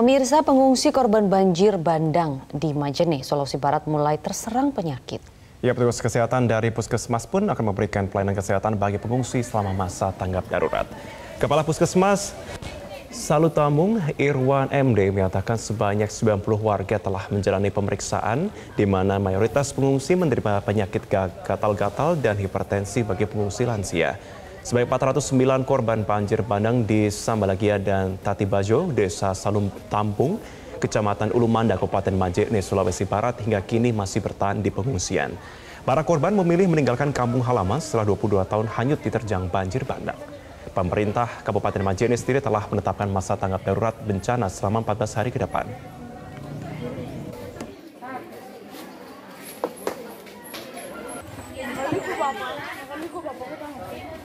Pemirsa pengungsi korban banjir bandang di Majene, Sulawesi Barat mulai terserang penyakit. Ya, petugas kesehatan dari Puskesmas pun akan memberikan pelayanan kesehatan bagi pengungsi selama masa tanggap darurat. Kepala Puskesmas Salutamung Irwan MD menyatakan sebanyak 90 warga telah menjalani pemeriksaan di mana mayoritas pengungsi menerima penyakit gatal-gatal dan hipertensi bagi pengungsi lansia. Sebanyak 409 korban banjir bandang di Sambalagia dan Tatibajo, Desa Salum Tampung, Kecamatan Ulumanda, Kabupaten Majene, Sulawesi Barat hingga kini masih bertahan di pengungsian. Para korban memilih meninggalkan kampung halaman setelah 22 tahun hanyut diterjang banjir bandang. Pemerintah Kabupaten Majene sendiri telah menetapkan masa tanggap darurat bencana selama 14 hari ke depan.